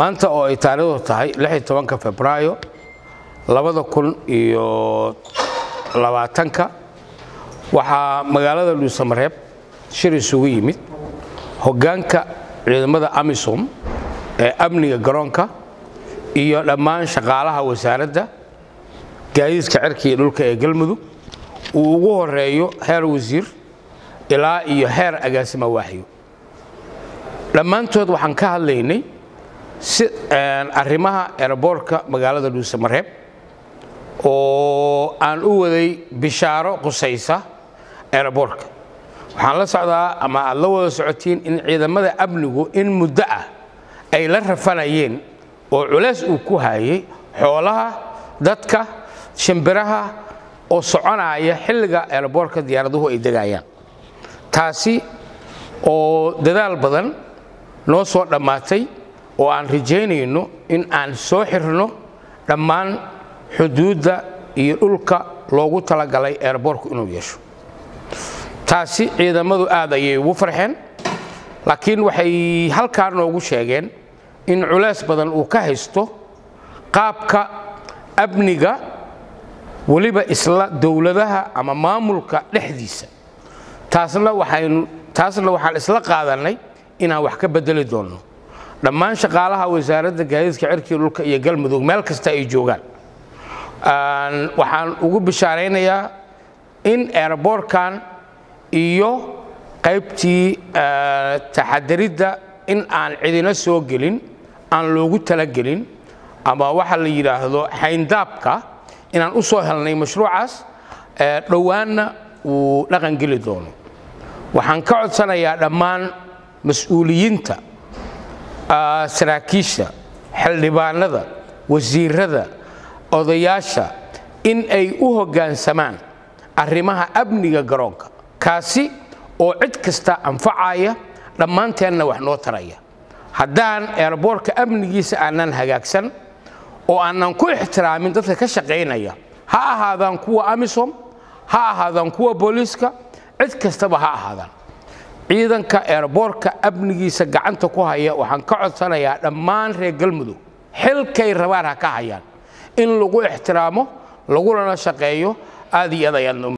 maanta oo ay taariikhdu tahay ka febraayo aaaanka waxaa magaalada dhuusamareeb shir isugu yimid hoggaanka ciidamada amisom ee amniga garoonka iyo dhammaan shaqaalaha wasaaradda gaadiidka cirka iyo dhulka ee galmudug uu ugu horeeyo heer wasiir ilaa iyo heer agaasima waaxyo dhammaantood waxaan ka hadlaynay arrimaha eraboorka magaalada dhuusamareeb oo aan u waday bishaaro qusaysa eraboorka waxaan la socdaa ama aad la wada socotiin in ciidamada amnigu in muddo ah ay la rafanayeen oo culays uu ku haayay xoolaha dadka shimbiraha oo soconaya xilliga eraboorka diyaaraduhu ay degayaan taasi oo dadaal badan noo soo dhammaatay oo aan rajaynayno in aan soo xirno dhammaan xuduudda iyo dhulka loogu talagalay eerboorku inuu yeesho taasi ciidamadu aad ayay ugu farxeen laakiin waxay halkaa noogu sheegeen in culays badan uu ka haysto qaabka abniga weliba isla dowladaha ama maamulka dhexdiisa taasna waxaynu taasna waxaan isla qaadanay inaan wax ka bedeli doonno dhammaan shaqaalaha wasaaradda gaadiidka cirkii dhulka iyo galmudug meel kasta ay joogaan waxaan ugu bishaaraynayaa in eeraboortkan iyo qaybtii taxadaridda in aan cidino soo gelin aan loogu talagelin ama waxa la yidhaahdo xayndaabka inaan u soo helnay mashruucaas dhowaanna uu dhaqan geli doono waxaan ka codsanayaa dhammaan mas-uuliyiinta saraakiisha xildhibaanada wasiirada odayaasha in ay u hoggaansamaan arrimaha amniga garoonka kaasi oo cid kasta anfacaya dhammaanteenna wax noo taraya haddaan eerboorka amnigiisa aanan hagaagsan oo aanan ku ixtiraamin dadka ka shaqaynaya ha ahaadaan kuwa amisom ha ahaadaan kuwa booliiska cid kastaba ha ahaadaan ciidanka eerboorka amnigiisa gacanta ku haya waxaan ka codsanayaa dhammaan reer galmudug xilkay rabaan ha ka hayaan in lagu ixtiraamo lagulana shaqeeyo aad iyo aad ayaadna